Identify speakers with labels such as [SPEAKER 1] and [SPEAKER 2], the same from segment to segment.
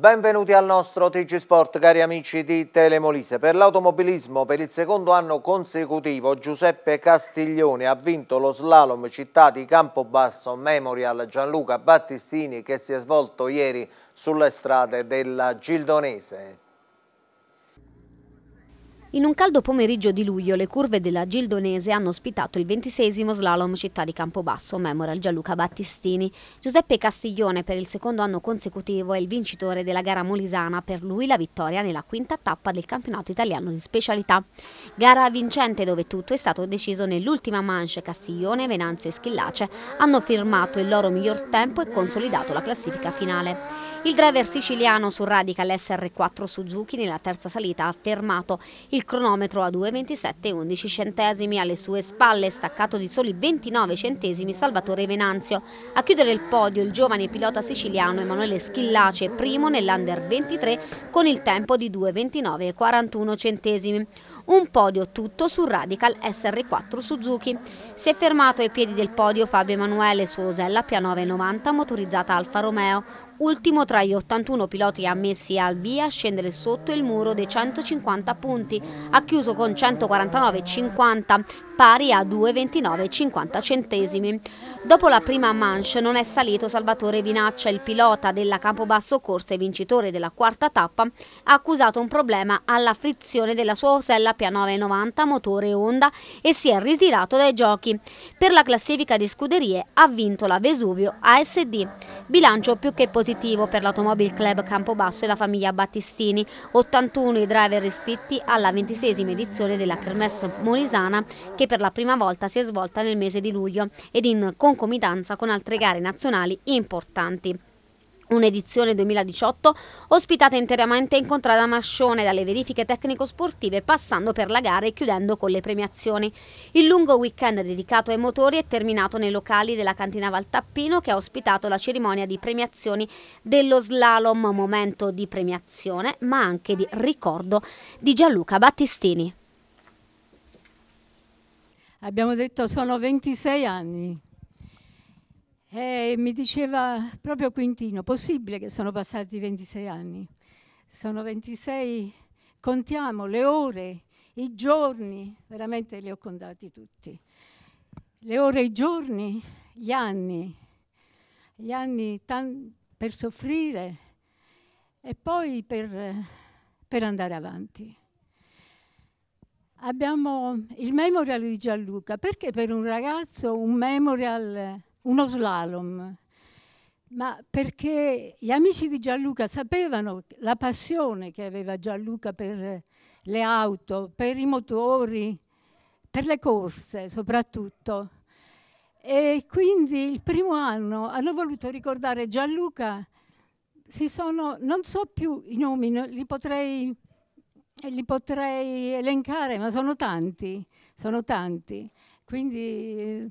[SPEAKER 1] Benvenuti al nostro TG Sport cari amici di Telemolise. Per l'automobilismo per il secondo anno consecutivo Giuseppe Castiglione ha vinto lo slalom città di Campobasso Memorial Gianluca Battistini che si è svolto ieri sulle strade della Gildonese.
[SPEAKER 2] In un caldo pomeriggio di luglio le curve della Gildonese hanno ospitato il 26 slalom città di Campobasso, memorial Gianluca Battistini. Giuseppe Castiglione per il secondo anno consecutivo è il vincitore della gara molisana, per lui la vittoria nella quinta tappa del campionato italiano di specialità. Gara vincente dove tutto è stato deciso nell'ultima manche, Castiglione, Venanzio e Schillace hanno firmato il loro miglior tempo e consolidato la classifica finale. Il driver siciliano su Radical SR4 Suzuki nella terza salita ha fermato il cronometro a 2,27,11 centesimi. Alle sue spalle, staccato di soli 29 centesimi, Salvatore Venanzio. A chiudere il podio il giovane pilota siciliano Emanuele Schillace, primo nell'Under 23 con il tempo di 2,29,41 centesimi. Un podio tutto su Radical SR4 Suzuki. Si è fermato ai piedi del podio Fabio Emanuele su Osella Pia 990 motorizzata Alfa Romeo, ultimo tra gli 81 piloti ammessi al via scendere sotto il muro dei 150 punti, ha chiuso con 149,50 pari a 2,29,50 centesimi. Dopo la prima manche non è salito Salvatore Vinaccia, il pilota della Campobasso Corsa e vincitore della quarta tappa, ha accusato un problema alla frizione della sua osella P990 motore Honda e si è ritirato dai giochi. Per la classifica di scuderie ha vinto la Vesuvio ASD. Bilancio più che positivo per l'Automobile Club Campobasso e la famiglia Battistini, 81 i driver iscritti alla ventisesima edizione della Kermesse Molisana che per la prima volta si è svolta nel mese di luglio ed in concomitanza con altre gare nazionali importanti. Un'edizione 2018 ospitata interamente in contrada Mascione dalle verifiche tecnico-sportive passando per la gara e chiudendo con le premiazioni. Il lungo weekend dedicato ai motori è terminato nei locali della cantina Valtappino che ha ospitato la cerimonia di premiazioni dello slalom, momento di premiazione ma anche di ricordo di Gianluca Battistini. Abbiamo detto sono 26 anni
[SPEAKER 3] e eh, mi diceva proprio Quintino, possibile che sono passati 26 anni? Sono 26, contiamo le ore, i giorni, veramente li ho contati tutti. Le ore, i giorni, gli anni, gli anni tan- per soffrire e poi per, per andare avanti. Abbiamo il memorial di Gianluca, perché per un ragazzo un memorial uno slalom, ma perché gli amici di Gianluca sapevano la passione che aveva Gianluca per le auto, per i motori, per le corse soprattutto. E quindi il primo anno hanno voluto ricordare Gianluca, si sono, non so più i nomi, li potrei, li potrei elencare, ma sono tanti, sono tanti. Quindi eh,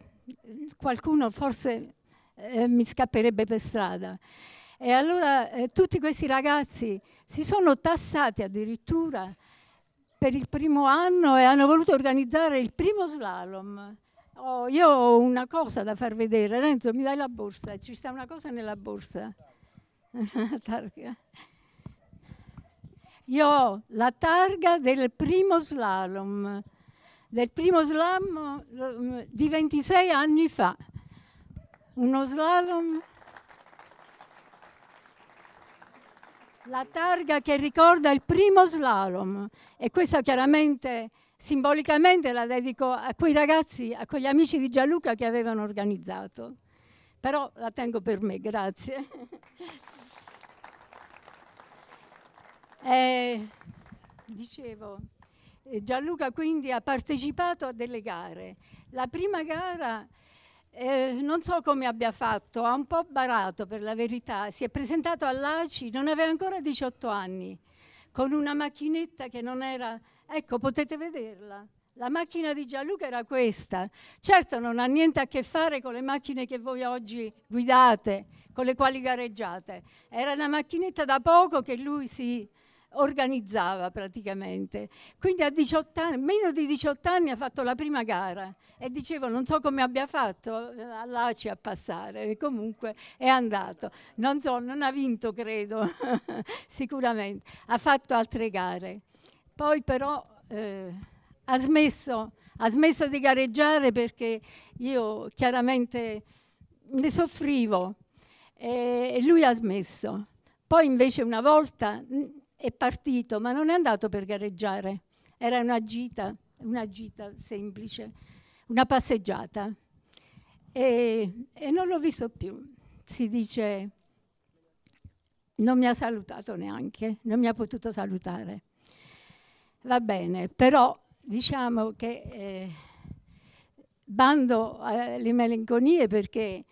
[SPEAKER 3] qualcuno forse eh, mi scapperebbe per strada. E allora eh, tutti questi ragazzi si sono tassati addirittura per il primo anno e hanno voluto organizzare il primo slalom. Oh, io ho una cosa da far vedere, Renzo mi dai la borsa, ci sta una cosa nella borsa. targa. Io ho la targa del primo slalom del primo slam di 26 anni fa. Uno slalom... La targa che ricorda il primo slalom e questa chiaramente simbolicamente la dedico a quei ragazzi, a quegli amici di Gianluca che avevano organizzato. Però la tengo per me, grazie. e, eh, dicevo, Gianluca quindi ha partecipato a delle gare. La prima gara eh, non so come abbia fatto, ha un po' barato per la verità, si è presentato all'ACI, non aveva ancora 18 anni, con una macchinetta che non era... Ecco, potete vederla. La macchina di Gianluca era questa. Certo non ha niente a che fare con le macchine che voi oggi guidate, con le quali gareggiate. Era una macchinetta da poco che lui si organizzava praticamente. Quindi a 18 anni, meno di 18 anni ha fatto la prima gara e dicevo non so come abbia fatto all'ACI eh, a passare, e comunque è andato. Non so, non ha vinto credo, sicuramente. Ha fatto altre gare. Poi però eh, ha, smesso, ha smesso di gareggiare perché io chiaramente ne soffrivo e lui ha smesso. Poi invece una volta è partito, ma non è andato per gareggiare, era una gita, una gita semplice, una passeggiata. E, e non l'ho visto più. Si dice, non mi ha salutato neanche, non mi ha potuto salutare. Va bene, però diciamo che eh, bando alle melanconie perché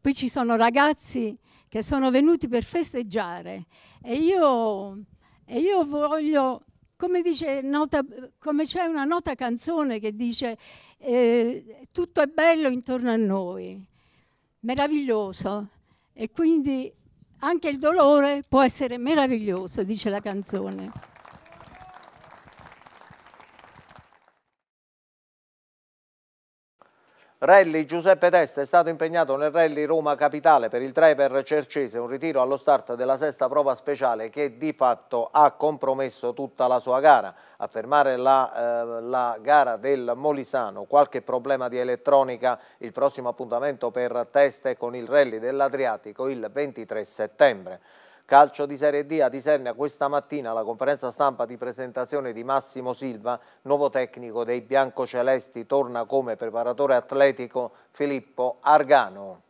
[SPEAKER 3] qui ci sono ragazzi che sono venuti per festeggiare e io e io voglio, come, dice, nota, come c'è una nota canzone che dice eh, tutto è bello intorno a noi, meraviglioso. E quindi anche il dolore può essere meraviglioso, dice la canzone.
[SPEAKER 1] Rally Giuseppe Testa è stato impegnato nel Rally Roma Capitale per il driver cercese, un ritiro allo start della sesta prova speciale che di fatto ha compromesso tutta la sua gara. A fermare la, eh, la gara del Molisano, qualche problema di elettronica, il prossimo appuntamento per Testa con il Rally dell'Adriatico il 23 settembre. Calcio di Serie D a Disernia questa mattina la conferenza stampa di presentazione di Massimo Silva, nuovo tecnico dei biancocelesti, torna come preparatore atletico Filippo Argano.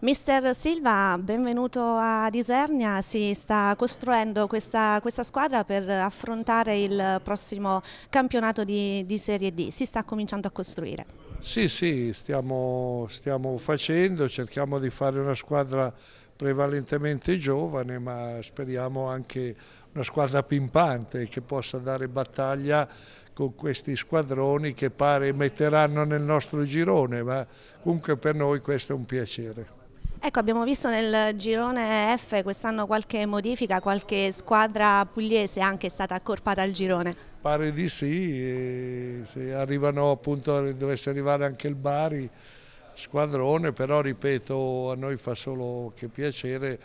[SPEAKER 2] Mister Silva, benvenuto a Disernia, si sta costruendo questa, questa squadra per affrontare il prossimo campionato di, di, Serie D, si sta cominciando a costruire.
[SPEAKER 4] Sì, sì, stiamo, stiamo facendo, cerchiamo di fare una squadra prevalentemente giovane ma speriamo anche una squadra pimpante che possa dare battaglia con questi squadroni che pare metteranno nel nostro girone, ma comunque per noi questo è un piacere.
[SPEAKER 2] Ecco, abbiamo visto nel girone F quest'anno qualche modifica, qualche squadra pugliese anche è stata accorpata al girone.
[SPEAKER 4] Pare di sì, se arrivano appunto, dovesse arrivare anche il Bari, squadrone, però ripeto a noi fa solo che piacere,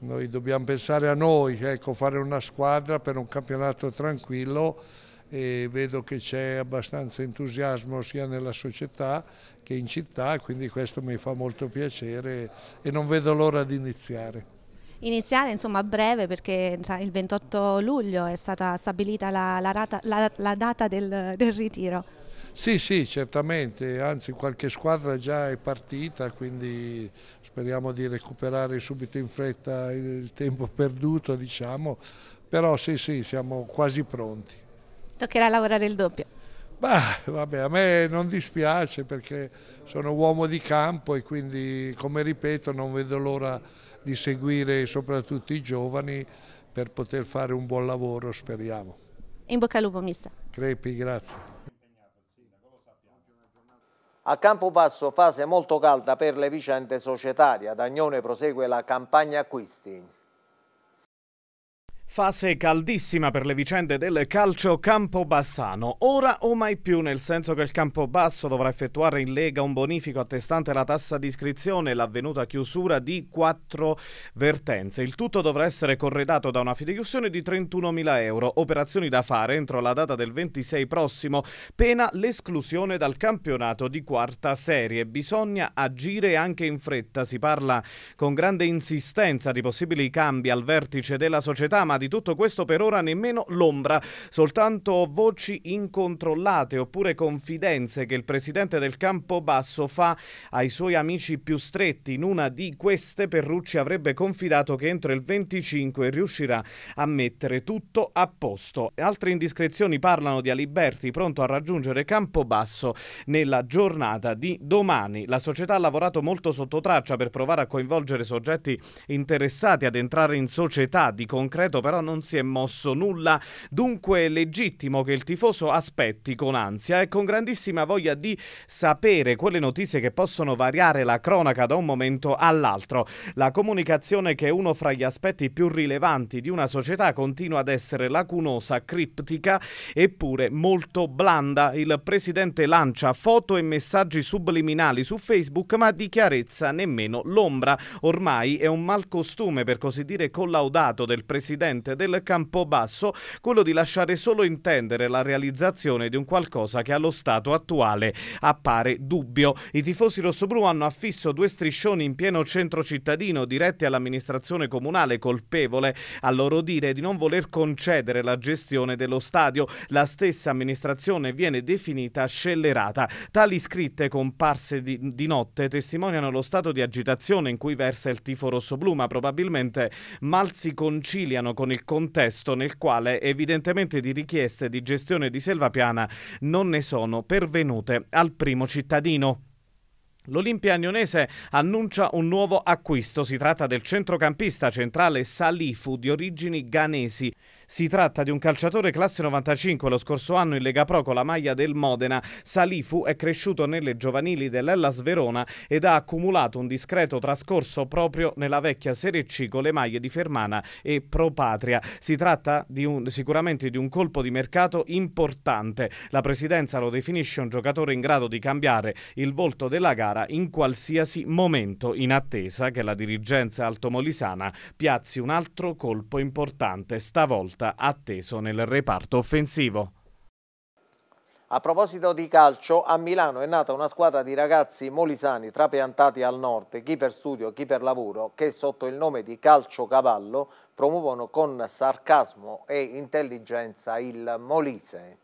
[SPEAKER 4] noi dobbiamo pensare a noi, ecco, fare una squadra per un campionato tranquillo e vedo che c'è abbastanza entusiasmo sia nella società che in città, quindi questo mi fa molto piacere e non vedo l'ora di iniziare
[SPEAKER 2] iniziare insomma a breve perché il 28 luglio è stata stabilita la, la, rata, la, la data del, del ritiro.
[SPEAKER 4] Sì, sì, certamente, anzi qualche squadra già è partita, quindi speriamo di recuperare subito in fretta il tempo perduto, diciamo, però sì, sì, siamo quasi pronti.
[SPEAKER 2] Toccherà lavorare il doppio.
[SPEAKER 4] Bah, vabbè, a me non dispiace perché sono uomo di campo e quindi, come ripeto, non vedo l'ora di seguire soprattutto i giovani per poter fare un buon lavoro, speriamo.
[SPEAKER 2] In bocca al lupo, Missa.
[SPEAKER 4] Crepi, grazie.
[SPEAKER 1] A Campobasso fase molto calda per le vicende societarie. Ad Agnone prosegue la campagna acquisti.
[SPEAKER 5] Fase caldissima per le vicende del calcio Campobassano. Ora o mai più, nel senso che il Campobasso dovrà effettuare in Lega un bonifico attestante la tassa di iscrizione e l'avvenuta chiusura di quattro vertenze. Il tutto dovrà essere corredato da una fideiussione di 31.000 euro. Operazioni da fare entro la data del 26 prossimo, pena l'esclusione dal campionato di quarta serie. Bisogna agire anche in fretta. Si parla con grande insistenza di possibili cambi al vertice della società, ma di tutto questo per ora nemmeno l'ombra, soltanto voci incontrollate oppure confidenze che il presidente del Campo Basso fa ai suoi amici più stretti. In una di queste Perrucci avrebbe confidato che entro il 25 riuscirà a mettere tutto a posto. Altre indiscrezioni parlano di Aliberti pronto a raggiungere Campo Basso nella giornata di domani. La società ha lavorato molto sotto traccia per provare a coinvolgere soggetti interessati ad entrare in società di concreto però non si è mosso nulla. Dunque è legittimo che il tifoso aspetti con ansia e con grandissima voglia di sapere quelle notizie che possono variare la cronaca da un momento all'altro. La comunicazione che è uno fra gli aspetti più rilevanti di una società continua ad essere lacunosa, criptica eppure molto blanda. Il presidente lancia foto e messaggi subliminali su Facebook, ma di chiarezza nemmeno l'ombra. Ormai è un malcostume, per così dire, collaudato del presidente presidente del basso, quello di lasciare solo intendere la realizzazione di un qualcosa che allo stato attuale appare dubbio. I tifosi rossoblu hanno affisso due striscioni in pieno centro cittadino diretti all'amministrazione comunale colpevole a loro dire di non voler concedere la gestione dello stadio. La stessa amministrazione viene definita scellerata. Tali scritte comparse di, di notte testimoniano lo stato di agitazione in cui versa il tifo rossoblu, ma probabilmente mal si conciliano con con il contesto nel quale evidentemente di richieste di gestione di selvapiana non ne sono pervenute al primo cittadino. L'Olimpia Agnonese annuncia un nuovo acquisto. Si tratta del centrocampista centrale Salifu di origini ghanesi. Si tratta di un calciatore classe 95, lo scorso anno in Lega Pro con la maglia del Modena. Salifu è cresciuto nelle giovanili dell'Ellas Verona ed ha accumulato un discreto trascorso proprio nella vecchia Serie C con le maglie di Fermana e Pro Patria. Si tratta di un, sicuramente di un colpo di mercato importante. La presidenza lo definisce un giocatore in grado di cambiare il volto della gara in qualsiasi momento, in attesa che la dirigenza altomolisana piazzi un altro colpo importante stavolta volta atteso nel reparto offensivo.
[SPEAKER 1] A proposito di calcio, a Milano è nata una squadra di ragazzi molisani trapiantati al nord, chi per studio, chi per lavoro, che sotto il nome di Calcio Cavallo promuovono con sarcasmo e intelligenza il Molise.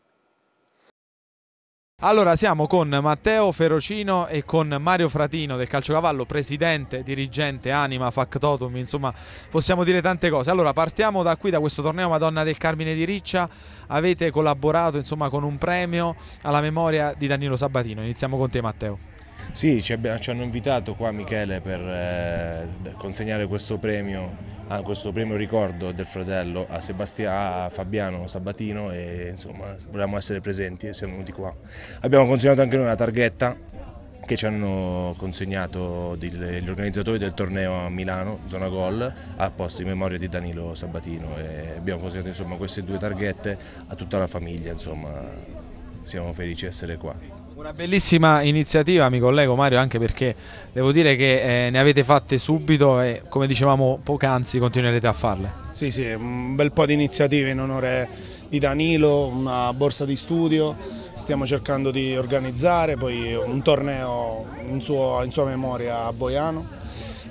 [SPEAKER 6] Allora siamo con Matteo Ferocino e con Mario Fratino del Calciocavallo, presidente, dirigente, anima, factotum, insomma possiamo dire tante cose. Allora partiamo da qui, da questo torneo Madonna del Carmine di Riccia, avete collaborato insomma con un premio alla memoria di Danilo Sabatino, iniziamo con te Matteo.
[SPEAKER 7] Sì, ci, abbiamo, ci hanno invitato qua Michele per eh, consegnare questo premio, ah, questo premio ricordo del fratello a, Sebastia, a Fabiano Sabatino e insomma volevamo essere presenti e siamo venuti qua. Abbiamo consegnato anche noi una targhetta che ci hanno consegnato gli organizzatori del torneo a Milano, zona gol, a posto in memoria di Danilo Sabatino e abbiamo consegnato insomma, queste due targhette a tutta la famiglia, insomma, siamo felici di essere qua.
[SPEAKER 6] Una bellissima iniziativa, mi collego Mario, anche perché devo dire che eh, ne avete fatte subito e come dicevamo poc'anzi continuerete a farle.
[SPEAKER 8] Sì, sì, un bel po' di iniziative in onore di Danilo, una borsa di studio, stiamo cercando di organizzare poi un torneo in, suo, in sua memoria a Boiano.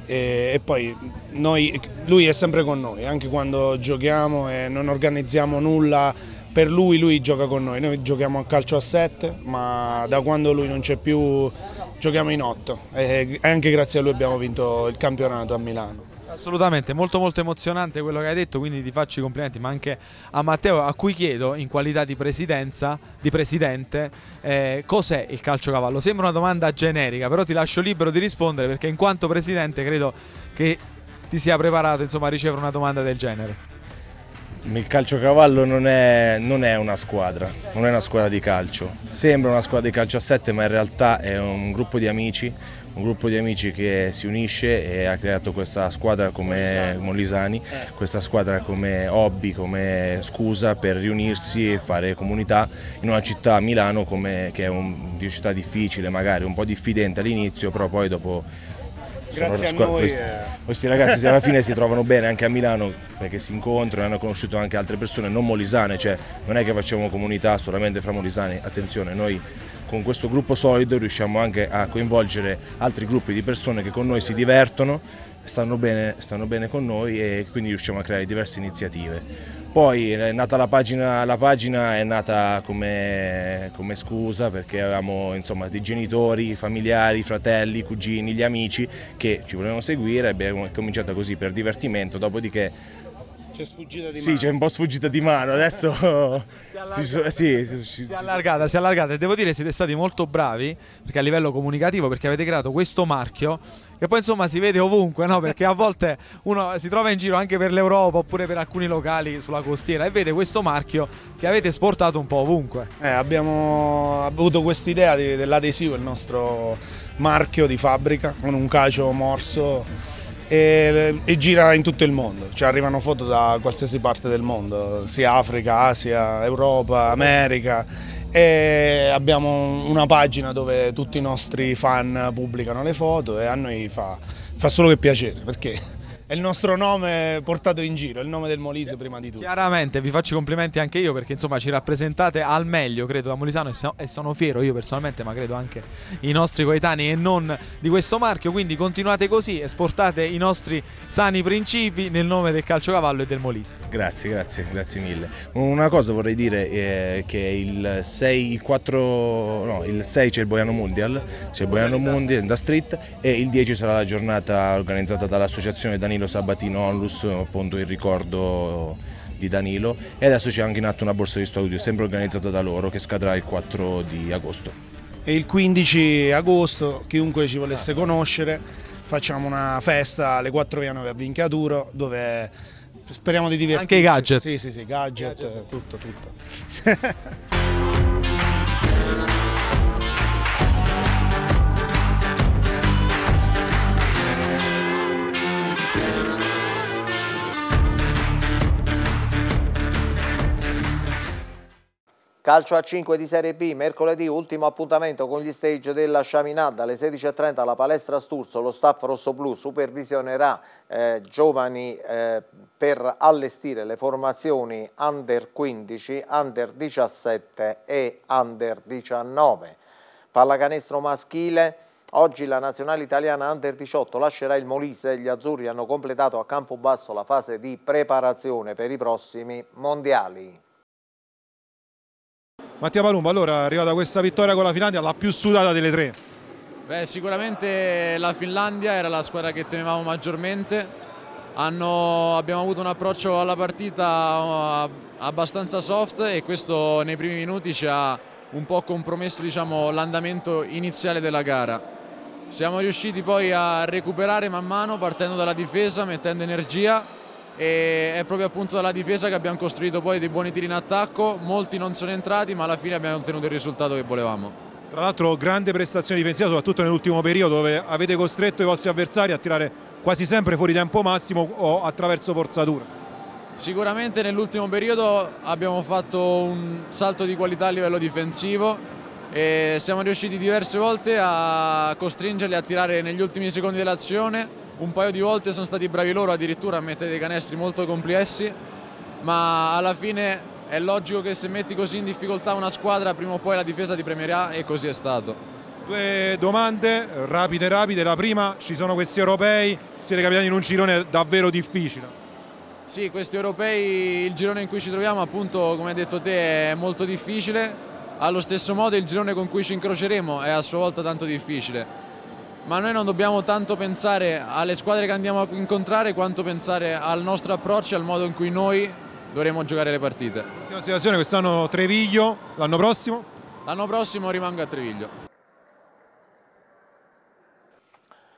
[SPEAKER 8] E, e, poi noi, lui è sempre con noi, anche quando giochiamo e non organizziamo nulla per lui, lui gioca con noi, noi giochiamo a calcio a 7, ma da quando lui non c'è più giochiamo in 8 e anche grazie a lui abbiamo vinto il campionato a Milano.
[SPEAKER 6] Assolutamente, molto molto emozionante quello che hai detto, quindi ti faccio i complimenti, ma anche a Matteo, a cui chiedo in qualità di, di presidente, eh, cos'è il calcio cavallo? Sembra una domanda generica, però ti lascio libero di rispondere perché in quanto presidente credo che ti sia preparato insomma, a ricevere una domanda del genere.
[SPEAKER 7] Il calciocavallo non è, non è una squadra, non è una squadra di calcio. Sembra una squadra di calcio a 7 ma in realtà è un gruppo di amici, un gruppo di amici che si unisce e ha creato questa squadra come Molisani, eh. questa squadra come hobby, come scusa per riunirsi e fare comunità in una città, Milano, come, che è una città difficile magari, un po' diffidente all'inizio, però poi dopo Grazie sono, a noi. Questi, eh. questi ragazzi alla fine si trovano bene anche a Milano perché si incontrano e hanno conosciuto anche altre persone non molisane, cioè non è che facciamo comunità solamente fra molisani, attenzione, noi con questo gruppo solido riusciamo anche a coinvolgere altri gruppi di persone che con noi si divertono, stanno bene, stanno bene con noi e quindi riusciamo a creare diverse iniziative. Poi è nata la pagina, la pagina è nata come, come scusa perché avevamo insomma, dei genitori, familiari, fratelli, cugini, gli amici che ci volevano seguire, abbiamo cominciato così per divertimento, dopodiché
[SPEAKER 8] c'è sfuggita di mano. Sì, c'è un po'
[SPEAKER 7] sfuggita di mano. Adesso
[SPEAKER 8] si, so, sì, si,
[SPEAKER 6] si, si è allargata, si è allargata. E devo dire siete stati molto bravi perché a livello comunicativo, perché avete creato questo marchio che poi insomma si vede ovunque, no? Perché a volte uno si trova in giro anche per l'Europa oppure per alcuni locali sulla costiera e vede questo marchio che avete esportato un po' ovunque.
[SPEAKER 8] Eh, abbiamo avuto questa idea dell'adesivo, il nostro marchio di fabbrica con un cacio morso e, e, gira in tutto il mondo, cioè arrivano foto da qualsiasi parte del mondo, sia Africa, Asia, Europa, America e abbiamo una pagina dove tutti i nostri fan pubblicano le foto e a noi fa, fa solo che piacere perché il nostro nome
[SPEAKER 6] portato in giro, il nome del Molise prima di tutto. Chiaramente vi faccio i complimenti anche io perché insomma ci rappresentate al meglio, credo, da Molisano e sono fiero io personalmente, ma credo anche i nostri coetanei e non di questo marchio, quindi continuate così, esportate i nostri sani principi nel nome del
[SPEAKER 7] calciocavallo e del Molise. Grazie, grazie, grazie mille. Una cosa vorrei dire è eh, che il 6, il 4, no, il 6 c'è il Boiano Mondial, c'è il Boiano Mondial da Street e il 10 sarà la giornata organizzata dall'associazione Danilo Danilo Sabatino Onlus, appunto il ricordo di Danilo e adesso c'è anche in atto una borsa di studio sempre organizzata da loro che scadrà il 4 di agosto.
[SPEAKER 8] E il 15 agosto, chiunque ci volesse conoscere, facciamo una festa alle 4 via 9 a Vincaduro dove speriamo di divertirci. Anche i gadget. Sì, sì, sì, gadget, gadget. tutto, tutto.
[SPEAKER 1] Calcio a 5 di Serie B, mercoledì ultimo appuntamento con gli stage della Chaminade alle 16.30 alla palestra Sturzo, lo staff rossoblù supervisionerà eh, giovani eh, per allestire le formazioni under 15, under 17 e under 19. Pallacanestro maschile, oggi la nazionale italiana under 18 lascerà il Molise, e gli azzurri hanno completato a campo basso la fase di preparazione per i prossimi mondiali.
[SPEAKER 7] Mattia Palumba allora è arrivata questa vittoria con la Finlandia la più sudata delle tre
[SPEAKER 1] Beh,
[SPEAKER 9] sicuramente la Finlandia era la squadra che temevamo maggiormente Hanno, abbiamo avuto un approccio alla partita eh, abbastanza soft e questo nei primi minuti ci ha un po' compromesso diciamo, l'andamento iniziale della gara siamo riusciti poi a recuperare man mano partendo dalla difesa mettendo energia e è proprio appunto dalla difesa che abbiamo costruito poi dei buoni tiri in attacco, molti non sono entrati ma alla fine abbiamo ottenuto il risultato che volevamo.
[SPEAKER 7] Tra l'altro grande prestazione difensiva soprattutto nell'ultimo periodo dove avete costretto i vostri avversari a tirare quasi sempre fuori tempo massimo o attraverso
[SPEAKER 9] forzatura. Sicuramente nell'ultimo periodo abbiamo fatto un salto di qualità a livello difensivo e siamo riusciti diverse volte a costringerli a tirare negli ultimi secondi dell'azione un paio di volte sono stati bravi loro addirittura a mettere dei canestri molto complessi, ma alla fine è logico che se metti così in difficoltà una squadra prima o poi la difesa ti premierà e così è stato. Due domande rapide
[SPEAKER 7] rapide, la prima ci sono questi europei, siete capitani in un girone davvero difficile.
[SPEAKER 9] Sì, questi europei, il girone in cui ci troviamo appunto come hai detto te è molto difficile, allo stesso modo il girone con cui ci incroceremo è a sua volta tanto difficile ma noi non dobbiamo tanto pensare alle squadre che andiamo a incontrare quanto pensare al nostro approccio e al modo in cui noi dovremo giocare le partite. Ultima situazione quest'anno Treviglio, l'anno prossimo?
[SPEAKER 1] L'anno prossimo rimango a Treviglio.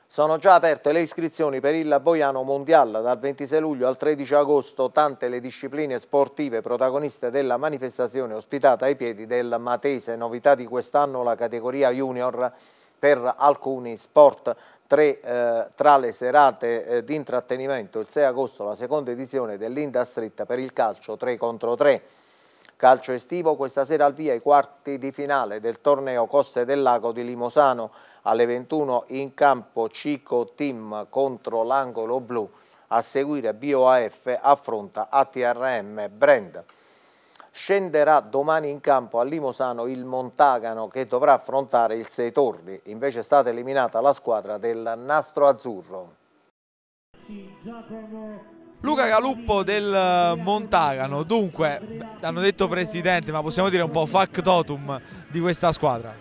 [SPEAKER 1] Sono già aperte le iscrizioni per il Boiano Mondiale dal 26 luglio al 13 agosto, tante le discipline sportive protagoniste della manifestazione ospitata ai piedi del Matese. Novità di quest'anno la categoria junior per alcuni sport. Tre, eh, tra le serate eh, di intrattenimento, il 6 agosto la seconda edizione dell'Inda Street per il calcio 3 contro 3. Calcio estivo questa sera al via i quarti di finale del torneo Coste del Lago di Limosano. Alle 21 in campo Cico Team contro l'Angolo Blu. A seguire BOAF affronta ATRM Brand scenderà domani in campo a Limosano il Montagano che dovrà affrontare il Seitorni, invece è stata eliminata la squadra del Nastro Azzurro.
[SPEAKER 6] Luca Galuppo del eh, Montagano, dunque, hanno detto presidente, ma possiamo dire un po' factotum di questa squadra.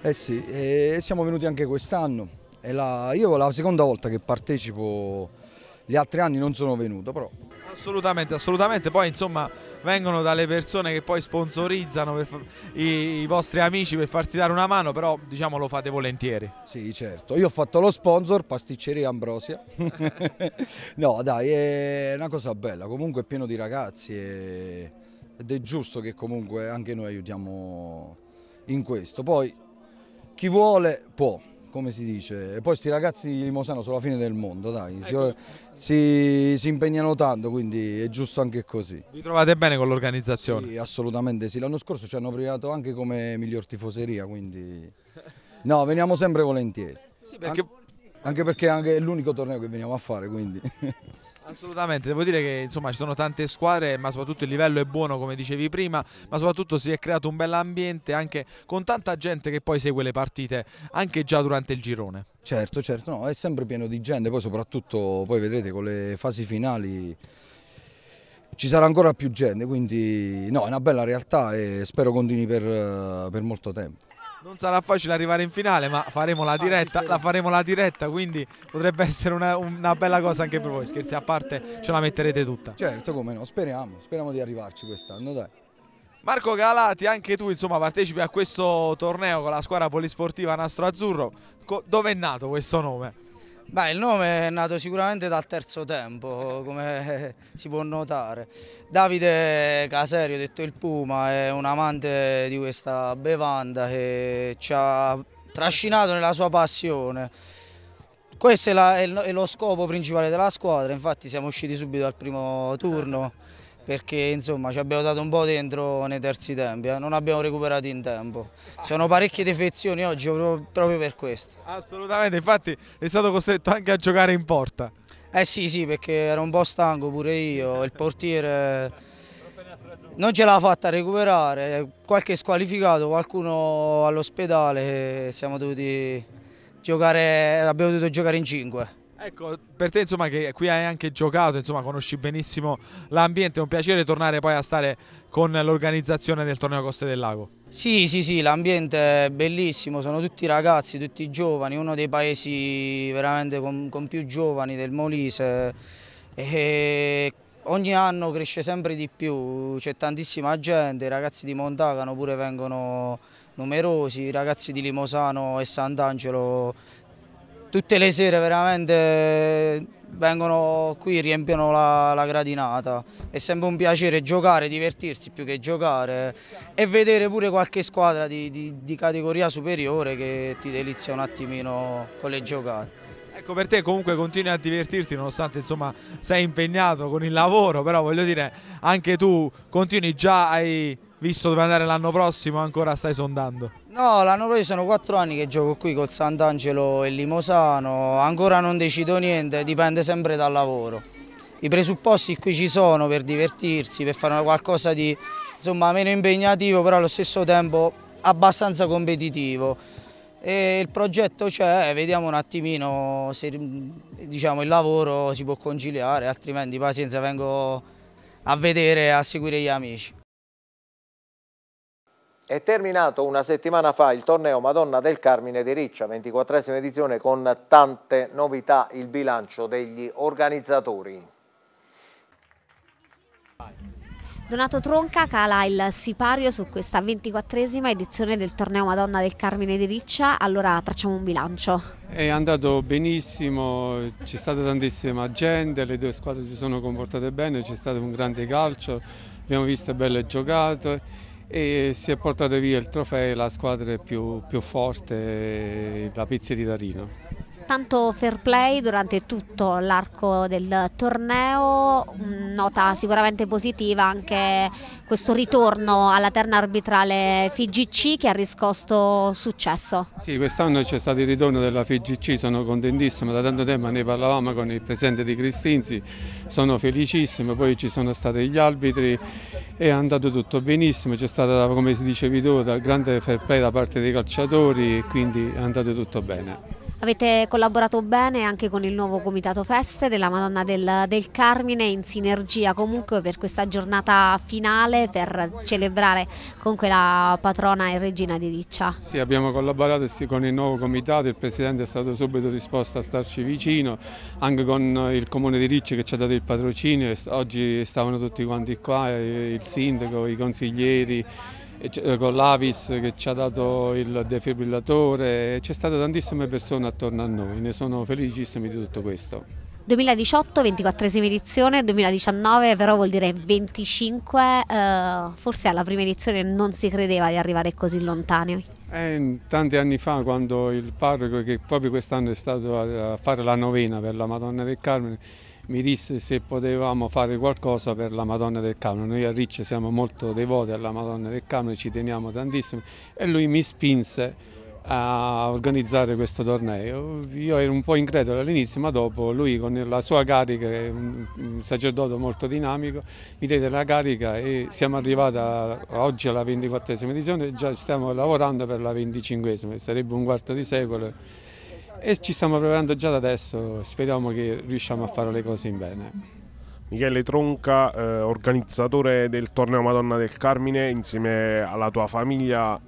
[SPEAKER 10] Eh sì, eh, siamo venuti anche quest'anno, la, io la seconda volta che partecipo, gli altri anni non sono venuto, però
[SPEAKER 6] Assolutamente, assolutamente. Poi insomma vengono dalle persone che poi sponsorizzano i, i, vostri amici per farsi dare una mano, però diciamo lo fate volentieri. Sì, certo.
[SPEAKER 10] Io ho fatto lo sponsor, pasticceria Ambrosia. no, dai, è una cosa bella, comunque è pieno di ragazzi e... ed è giusto che comunque anche noi aiutiamo in questo. Poi chi vuole può come si dice, e poi questi ragazzi di Limosano sono la fine del mondo, dai, ecco. si, si, impegnano tanto, quindi è giusto anche così. Vi trovate bene con l'organizzazione? Sì, assolutamente sì, l'anno scorso ci hanno privato anche come miglior tifoseria, quindi no, veniamo sempre volentieri. Sì, perché... An anche perché anche è l'unico torneo che veniamo a fare, quindi...
[SPEAKER 6] Assolutamente, devo dire che insomma ci sono tante squadre, ma soprattutto il livello è buono come dicevi prima, ma soprattutto si è creato un bell'ambiente anche con tanta gente che poi segue le partite anche già durante il girone.
[SPEAKER 10] Certo, certo, no, è sempre pieno di gente, poi soprattutto poi vedrete con le fasi finali ci sarà ancora più gente, quindi no, è una bella realtà e spero continui per, per molto tempo
[SPEAKER 6] non sarà facile arrivare in finale, ma faremo la diretta, la faremo la diretta, quindi potrebbe essere una, una bella cosa anche per voi. Scherzi a parte, ce la metterete
[SPEAKER 10] tutta. Certo, come no, speriamo, speriamo di arrivarci quest'anno, dai.
[SPEAKER 6] Marco Galati, anche tu insomma, partecipi a questo torneo con la squadra polisportiva Nastro Azzurro. Dove è nato
[SPEAKER 11] questo nome? Beh, il nome è nato sicuramente dal terzo tempo, come si può notare. Davide Caserio, detto il Puma, è un amante di questa bevanda che ci ha trascinato nella sua passione. Questo è, la, è lo scopo principale della squadra, infatti siamo usciti subito al primo turno perché insomma ci abbiamo dato un po' dentro nei terzi tempi, eh? non abbiamo recuperato in tempo. Ah. Sono parecchie defezioni oggi proprio per questo. Assolutamente, infatti è stato costretto anche a giocare in porta. Eh sì sì perché ero un po' stanco pure io, il portiere non ce l'ha fatta a recuperare, qualche squalificato, qualcuno all'ospedale, siamo dovuti giocare, abbiamo dovuto giocare in 5.
[SPEAKER 6] Ecco, per te insomma che qui hai anche giocato, insomma conosci benissimo l'ambiente, è un piacere tornare poi a stare con l'organizzazione del torneo Coste del Lago.
[SPEAKER 11] Sì, sì, sì, l'ambiente è bellissimo, sono tutti ragazzi, tutti giovani, uno dei paesi veramente con, con più giovani del Molise e ogni anno cresce sempre di più, c'è tantissima gente, i ragazzi di Montagano pure vengono numerosi, i ragazzi di Limosano e Sant'Angelo tutte le sere veramente eh, vengono qui riempiono la, la, gradinata. È sempre un piacere giocare, divertirsi più che giocare eh, e vedere pure qualche squadra di, di, di categoria superiore che ti delizia un attimino con le giocate.
[SPEAKER 6] Ecco, per te comunque continui a divertirti nonostante insomma sei impegnato con il lavoro, però voglio dire anche tu continui già ai visto dove andare l'anno prossimo ancora stai sondando?
[SPEAKER 11] No, l'anno prossimo sono quattro anni che gioco qui col Sant'Angelo e Limosano, ancora non decido niente, dipende sempre dal lavoro. I presupposti qui ci sono per divertirsi, per fare qualcosa di insomma, meno impegnativo, però allo stesso tempo abbastanza competitivo. E il progetto c'è, vediamo un attimino se diciamo, il lavoro si può conciliare, altrimenti pazienza vengo a vedere e a seguire gli amici.
[SPEAKER 1] È terminato una settimana fa il torneo Madonna del Carmine di Riccia, 24esima edizione con tante novità, il bilancio degli organizzatori.
[SPEAKER 2] Donato Tronca cala il sipario su questa 24esima edizione del torneo Madonna del Carmine di Riccia, allora tracciamo un bilancio.
[SPEAKER 12] È andato benissimo, c'è stata tantissima gente, le due squadre si sono comportate bene, c'è stato un grande calcio, abbiamo visto belle giocate e si è portato via il trofeo la squadra più, più forte, la eh, pizza di Rino
[SPEAKER 2] tanto fair play durante tutto l'arco del torneo, mm, nota sicuramente positiva anche questo ritorno alla terna arbitrale FIGC che ha riscosto successo.
[SPEAKER 12] Sì, quest'anno c'è stato il ritorno della FIGC, sono contentissimo, da tanto tempo ne parlavamo con il presidente di Cristinzi, sono felicissimo, poi ci sono stati gli arbitri, è andato tutto benissimo, c'è stata come si dicevi tu, grande fair play da parte dei calciatori e quindi è andato tutto bene.
[SPEAKER 2] Avete collaborato bene anche con il nuovo Comitato Feste della Madonna del, del Carmine in sinergia comunque per questa giornata finale per celebrare comunque la patrona e regina di Riccia. Sì,
[SPEAKER 12] abbiamo collaborato con il nuovo Comitato, il Presidente è stato subito disposto a starci vicino, anche con il Comune di Riccia che ci ha dato il patrocinio, oggi stavano tutti quanti qua, eh, il Sindaco, i consiglieri, eh, con l'Avis che ci ha dato il defibrillatore, c'è stata tantissime persone attorno a noi, ne sono felicissimi di tutto questo.
[SPEAKER 2] 2018, 24 edizione, 2019 però vuol dire 25, eh, forse alla prima edizione non si credeva di arrivare così lontani.
[SPEAKER 12] Eh, tanti anni fa quando il parroco, che proprio quest'anno è stato a fare la novena per la Madonna del Carmine, mi disse se potevamo fare qualcosa per la Madonna del Carmine. Noi a Ricci siamo molto devoti alla Madonna del Carmine, ci teniamo tantissimo e lui mi spinse a organizzare questo torneo. Io ero un po' incredulo all'inizio, ma dopo lui con la sua carica, un sacerdote molto dinamico, mi diede la carica e siamo arrivati oggi alla 24esima edizione e già stiamo lavorando per la 25esima, sarebbe un quarto di secolo e ci stiamo preparando già da adesso, speriamo che riusciamo a fare le cose in bene. Michele
[SPEAKER 8] Tronca, eh, organizzatore del torneo Madonna del Carmine, insieme alla tua famiglia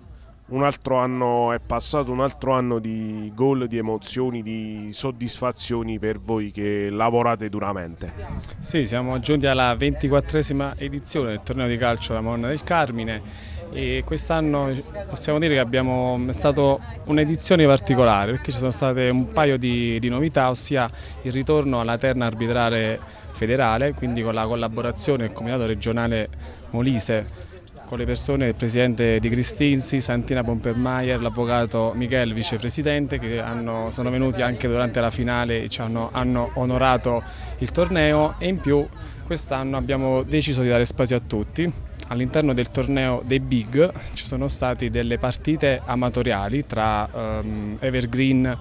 [SPEAKER 8] un altro anno è passato, un altro anno di gol, di emozioni, di soddisfazioni per voi che lavorate duramente.
[SPEAKER 13] Sì, siamo giunti alla 24esima edizione del torneo di calcio della Madonna del Carmine e quest'anno possiamo dire che abbiamo, è stata un'edizione particolare perché ci sono state un paio di, di, novità, ossia il ritorno alla terna arbitrale federale, quindi con la collaborazione del Comitato regionale Molise con le persone, del presidente Di Cristinzi, Santina Pompermaier, l'avvocato Michele, vicepresidente, che hanno, sono venuti anche durante la finale e ci hanno, hanno onorato il torneo e in più quest'anno abbiamo deciso di dare spazio a tutti all'interno del torneo dei Big ci sono state delle partite amatoriali tra um, Evergreen,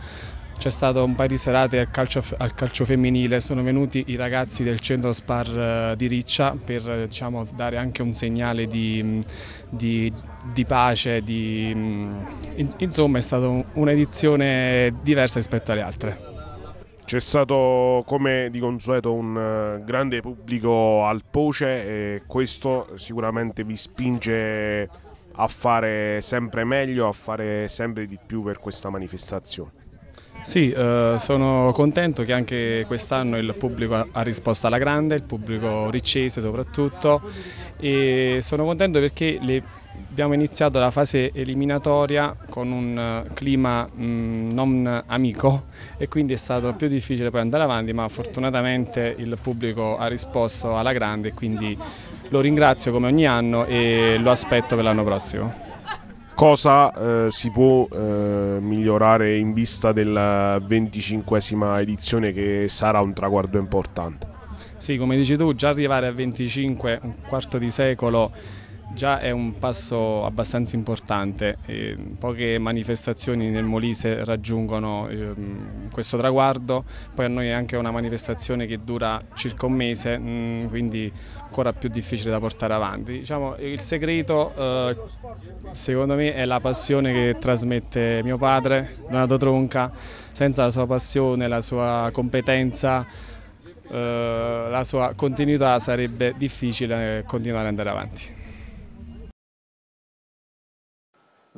[SPEAKER 13] c'è stato un paio di serate al calcio, al calcio, femminile, sono venuti i ragazzi del centro spar eh, di Riccia per eh, diciamo, dare anche un segnale di, di, di pace, di, insomma è stata un'edizione diversa rispetto alle
[SPEAKER 8] altre. C'è stato come di consueto un eh, grande pubblico al Poce e questo sicuramente vi spinge a fare sempre meglio, a fare sempre di più per questa manifestazione. Sì, eh,
[SPEAKER 13] sono contento che anche quest'anno il pubblico ha risposto alla grande, il pubblico ricese soprattutto e sono contento perché le Abbiamo iniziato la fase eliminatoria con un eh, clima mh, mm, non amico e quindi è stato più difficile poi andare avanti, ma fortunatamente il pubblico ha risposto alla grande e quindi lo ringrazio come ogni anno e lo aspetto per l'anno prossimo
[SPEAKER 8] cosa eh, si può eh, migliorare in vista della 25 edizione che sarà un traguardo importante?
[SPEAKER 13] Sì, come dici tu, già arrivare a 25, un quarto di secolo già è un passo abbastanza importante. Eh, poche manifestazioni nel Molise raggiungono eh, questo traguardo, poi a noi è anche una manifestazione che dura circa un mese, mh, mm, quindi ancora più difficile da portare avanti. Diciamo, il segreto eh, secondo me è la passione che trasmette mio padre, Donato Tronca, senza la sua passione, la sua competenza eh, la sua continuità sarebbe difficile continuare ad andare avanti.